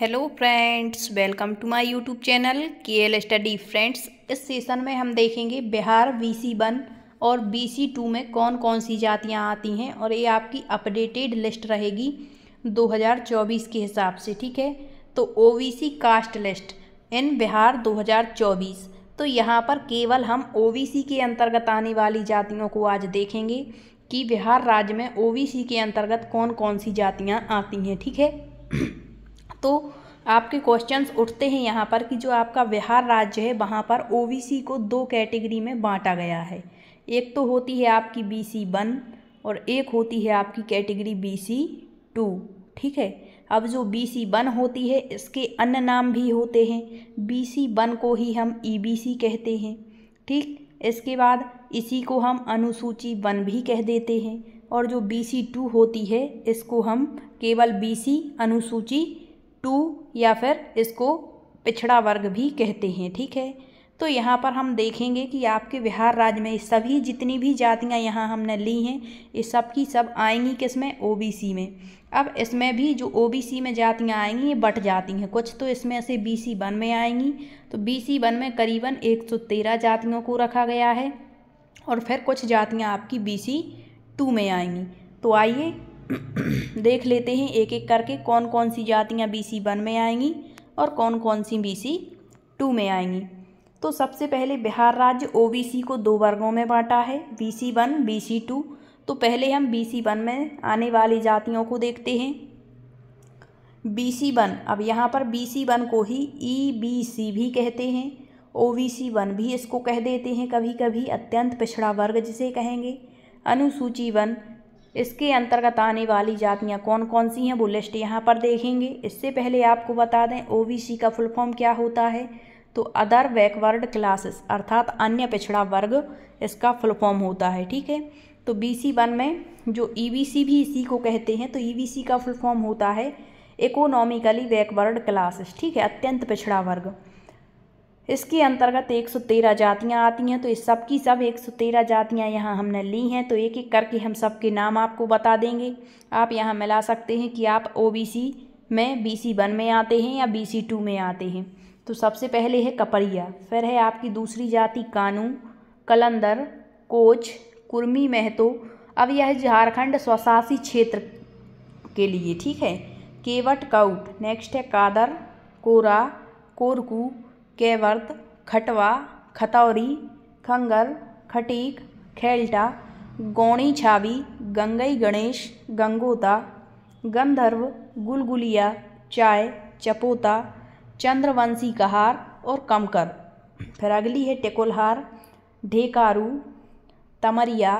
hello friends welcome to my YouTube channel K L study friends इस session में हम देखेंगे बिहार बीसी वन और बीसी टू में कौन कौन सी जातियां आती हैं और ये आपकी अपडेटेड लिस्ट रहेगी 2024 के हिसाब से ठीक है तो OBC caste list in Bihar 2024 तो यहाँ पर केवल हम ओबीसी के अंतर्गत आने वाली जातियों को आज देखेंगे कि बिहार राज्य में सी के अंतर्गत कौन कौन सी जातियाँ आती हैं ठीक है तो आपके क्वेश्चंस उठते हैं यहाँ पर कि जो आपका बिहार राज्य है वहाँ पर ओबीसी को दो कैटेगरी में बांटा गया है एक तो होती है आपकी बी सी वन और एक होती है आपकी कैटेगरी बी सी टू ठीक है अब जो बी सी वन होती है इसके अन्य नाम भी होते हैं बी सी वन को ही हम ई बी सी कहते हैं ठीक इसके बाद इसी को हम अनुसूची वन भी कह देते हैं और जो बी सी टू होती है इसको हम केवल बी सी अनुसूची टू या फिर इसको पिछड़ा वर्ग भी कहते हैं ठीक है तो यहाँ पर हम देखेंगे कि आपके बिहार राज्य में सभी जितनी भी जातियाँ यहाँ हमने ली हैं ये सब की सब आएंगी किस में ओ में अब इसमें भी जो ओ में जातियाँ आएंगी ये बट जाती हैं कुछ तो इसमें से बी सी वन में आएंगी तो बी सी वन में करीबन एक सौ तेरह जातियों को रखा गया है और फिर कुछ जातियाँ आपकी बी सी टू में आएंगी तो आइए देख लेते हैं एक एक करके कौन कौन सी जातियाँ बी सी वन में आएंगी और कौन कौन सी बी सी टू में आएंगी तो सबसे पहले बिहार राज्य ओ सी को दो वर्गों में बांटा है B C one B C two तो पहले हम बी सी वन में आने वाली जातियों को देखते हैं बी सी वन अब यहाँ पर बी सी वन को ही ई बी सी भी कहते हैं ओ बी सी वन भी इसको कह देते हैं कभी कभी अत्यंत पिछड़ा वर्ग जिसे कहेंगे अनुसूची वन इसके अंतर्गत आने वाली जातियाँ कौन कौन सी हैं वो लिस्ट यहाँ पर देखेंगे इससे पहले आपको बता दें ओबीसी का फुल फॉर्म क्या होता है तो अदर बैकवर्ड क्लासेस अर्थात अन्य पिछड़ा वर्ग इसका फुल फॉर्म होता है ठीक है तो बी सी वन में जो ई बी सी भी इसी को कहते हैं तो ई बी सी का फुल फॉर्म होता है इकोनॉमिकली बैकवर्ड क्लासेस ठीक है अत्यंत पिछड़ा वर्ग इसके अंतर्गत 113 जातियाँ आती हैं तो इस सब की सब 113 जातियाँ यहाँ हमने ली हैं तो एक एक करके हम सब के नाम आपको बता देंगे आप यहाँ मिला सकते हैं कि आप ओबीसी में बीसी वन में आते हैं या बीसी टू में आते हैं तो सबसे पहले है कपड़िया फिर है आपकी दूसरी जाति कानू कलंदर कोच कुर्मी महतो अब यह झारखंड स्वशासी क्षेत्र के लिए ठीक है केवट काउट नेक्स्ट है कादर कोरा कोरकू केवर्त खटवा खतौरी खंगर खटीक खेल्टा गौणी छावी गंगई गणेश गंगोता गंधर्व गुलगुलिया चाय चपोता चंद्रवंशी कहार और कमकर फिर अगली है टेकोलहार ढेकारू तमरिया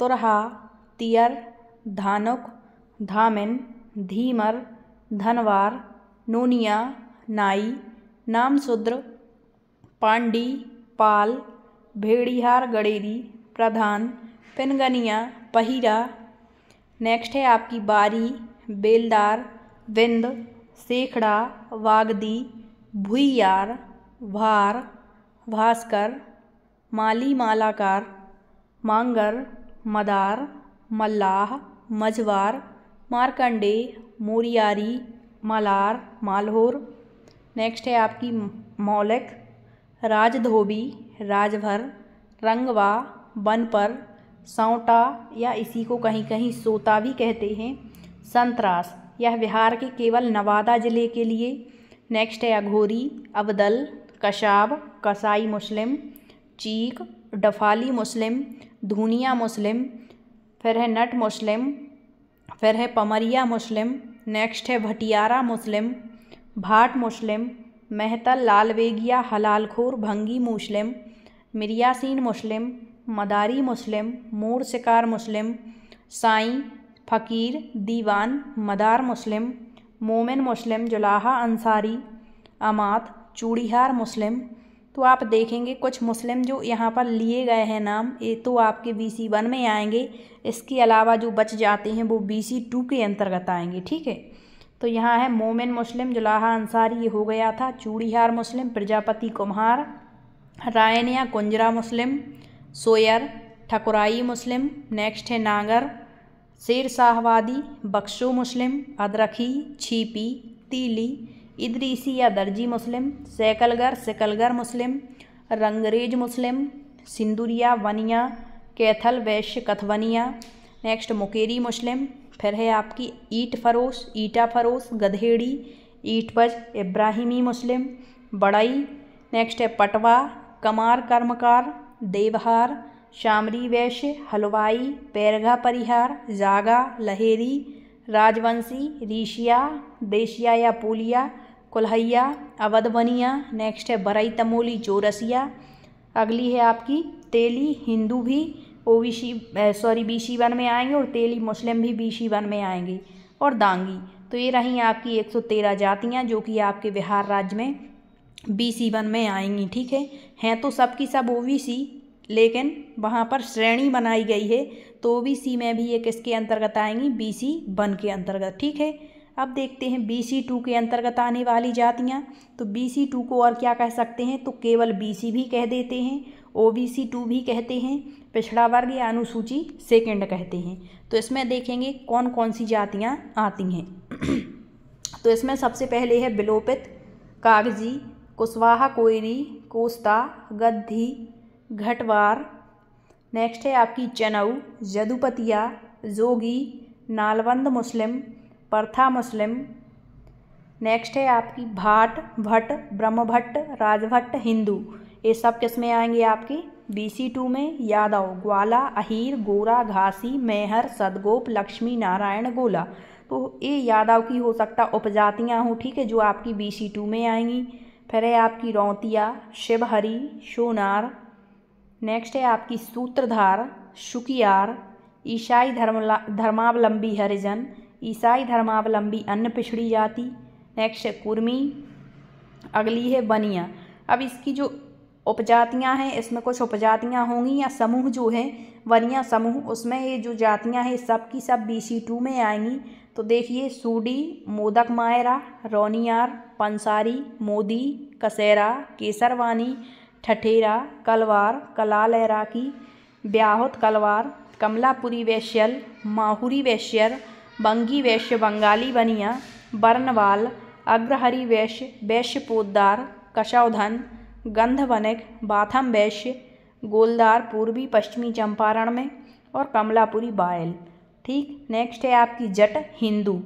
तुरहा तियर धानुक धामिन धीमर धनवार नोनिया नाई नाम शूद्र पांडी पाल भेड़िहार गड़ेरी प्रधान पिनगनिया पहिरा नेक्स्ट है आपकी बारी बेलदार विंद सेखड़ा वागदी भुईयार भार भास्कर माली मालाकार मांगर मदार मल्लाह मझवार मारकंडे मोरियारी मलार मालहोर नेक्स्ट है आपकी मौलिक राजधोबी राजभर रंगवा बनपर सौटा या इसी को कहीं कहीं सोता भी कहते हैं संतरास यह बिहार के केवल नवादा ज़िले के लिए नेक्स्ट है अघोरी अबदल कशाब कसाई मुस्लिम चीक डफाली मुस्लिम धूनिया मुस्लिम फिर है नट मुस्लिम फिर है पमरिया मुस्लिम नेक्स्ट है भटियारा मुस्लिम भाट मुस्लिम मेहता हलाल हलालखोर भंगी मुस्लिम मिरियासीन मुस्लिम मदारी मुस्लिम मोर शिकार मुस्लिम साई फ़कीर दीवान मदार मुस्लिम मोमिन मुस्लिम जुलाहा अंसारी अमात चूड़ीहार मुस्लिम तो आप देखेंगे कुछ मुस्लिम जो यहाँ पर लिए गए हैं नाम ये तो आपके बी सी वन में आएंगे इसके अलावा जो बच जाते हैं वो बी सी टू के अंतर्गत आएंगे ठीक है तो यहाँ है मोमिन मुस्लिम जुलाहा अंसारी ये हो गया था चूड़ीहार मुस्लिम प्रजापति कुम्हार रायनिया कुंजरा मुस्लिम सोयर ठकुराई मुस्लिम नेक्स्ट है नागर शेर शाहवादी बख्शो मुस्लिम अदरखी छीपी तीली इदरीसी या दर्जी मुस्लिम सैकलगर सिकलगर मुस्लिम रंगरेज मुस्लिम सिंदुरिया वनिया कैथल वैश्य कथवनिया नेक्स्ट मुकेरी मुस्लिम फिर है आपकी ईट फरोश ईटा फरोश गधेड़ी ईटबज इब्राहिमी मुस्लिम बड़ई नेक्स्ट है पटवा कमार कर्मकार देवहार शामरी वैश्य हलवाई पैरघा परिहार जागा लहेरी राजवंशी रीशिया देशिया या पुलिया कुल्हैया अवधवनिया नेक्स्ट है बरई तमोली चौरसिया अगली है आपकी तेली हिंदू भी OBC sorry B C one में आएंगे और तेली मुस्लिम भी बी सी वन में आएंगे और दांगी तो ये रहीं आपकी एक सौ तेरह जातियाँ जो कि आपके बिहार राज्य में बी सी वन में आएंगी ठीक है हैं तो सबकी सब ओ वी सी लेकिन वहाँ पर श्रेणी बनाई गई है तो ओ वी सी में भी ये किसके अंतर्गत आएंगी बी सी वन के अंतर्गत ठीक है अब देखते हैं बी सी टू के अंतर्गत आने वाली जातियाँ तो बी सी टू को और क्या कह सकते हैं तो केवल बी सी भी कह देते हैं ओबीसी टू भी कहते हैं पिछड़ा वर्ग या अनुसूची सेकंड कहते हैं तो इसमें देखेंगे कौन कौन सी जातियाँ आती हैं तो इसमें सबसे पहले है बिलोपित कागजी कुशवाहा कोयरी कोस्ता गद्दी घटवार नेक्स्ट है आपकी चनऊ जदुपतिया जोगी नालवंद मुस्लिम परथा मुस्लिम नेक्स्ट है आपकी भाट भट्ट ब्रह्मभट्ट राजभट्ट हिंदू ये सब किस में आएंगे आपके बी टू में यादव ग्वाला अहीर गोरा घासी मेहर सदगोप लक्ष्मी नारायण गोला तो ये यादव की हो सकता उपजातियाँ हूँ ठीक है जो आपकी बी टू में आएंगी फिर है आपकी रौतिया शिवहरी सोनार नेक्स्ट है आपकी सूत्रधार शुकियार ईसाई धर्म धर्मावलंबी हरिजन ईसाई धर्मावलंबी अन्य पिछड़ी जाति नेक्स्ट है कुर्मी अगली है बनिया अब इसकी जो उपजातियां हैं इसमें कुछ उपजातियां होंगी या समूह जो है वनिया समूह उसमें ये जो जातियां हैं सब की सब बी सी टू में आएंगी तो देखिए सूडी मोदक मायरा रोनियार पंसारी मोदी कसेरा केसरवानी ठठेरा कलवार कलाल लहराकी ब्याहत कलवार कमलापुरी वैश्यल माहुरी वैश्यर बंगी वैश्य बंगाली बनिया बर्नवाल अग्रहरी वैश्य वैश्य पोदार कशावधन गंधवनक बाथम वैश्य गोलदार पूर्वी पश्चिमी चंपारण में और कमलापुरी बायल ठीक नेक्स्ट है आपकी जट हिंदू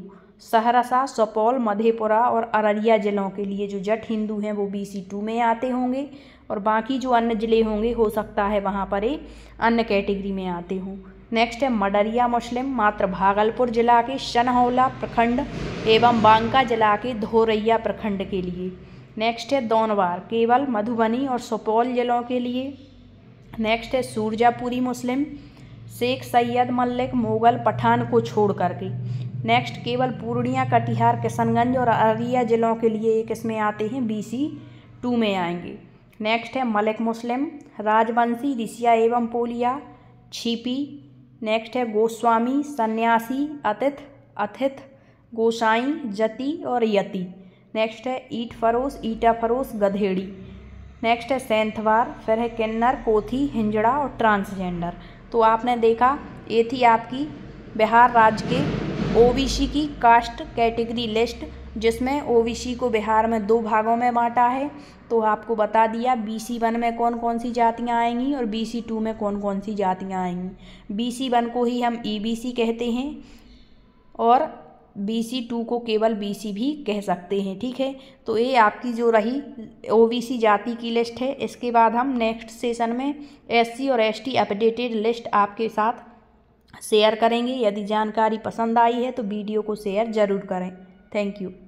सहरसा सुपौल मधेपुरा और अररिया ज़िलों के लिए जो जट हिंदू हैं वो बी सी टू में आते होंगे और बाकी जो अन्य ज़िले होंगे हो सकता है वहाँ पर ये अन्य कैटेगरी में आते हों नेक्स्ट है मडरिया मुस्लिम मात्र भागलपुर जिला के शनहौला प्रखंड एवं बांका जिला के धोरैया प्रखंड के लिए नेक्स्ट है दोनवार केवल मधुबनी और सुपौल जिलों के लिए नेक्स्ट है सूरजापुरी मुस्लिम शेख सैयद मल्लिक मुगल पठान को छोड़ करके नेक्स्ट केवल पूर्णिया कटिहार किशनगंज और अररिया जिलों के लिए एक इसमें आते हैं बीसी टू में आएंगे नेक्स्ट है मलिक मुस्लिम राजवंशी ऋषिया एवं पोलिया छिपी नेक्स्ट है गोस्वामी सन्यासी अतिथ अथिथ गोसाई जति और यति नेक्स्ट है Itfarosh Itafarosh Gadheri next है सेंथवार फिर है किन्नर कोथी हिंजड़ा और ट्रांसजेंडर तो आपने देखा ये थी आपकी बिहार राज्य के ओबीसी की कास्ट कैटेगरी लिस्ट जिसमें ओबीसी को बिहार में दो भागों में बांटा है तो आपको बता दिया बी सी वन में कौन कौन सी जातियाँ आएंगी और बी सी टू में कौन कौन सी जातियाँ आएंगी सी वन को ही हम ई बी सी कहते हैं और बी सी टू को केवल बी सी भी कह सकते हैं ठीक है तो ये आपकी जो रही ओ बी सी जाति की लिस्ट है इसके बाद हम नेक्स्ट सेशन में एस सी और एस टी अपडेटेड लिस्ट आपके साथ शेयर करेंगे यदि जानकारी पसंद आई है तो वीडियो को शेयर ज़रूर करें थैंक यू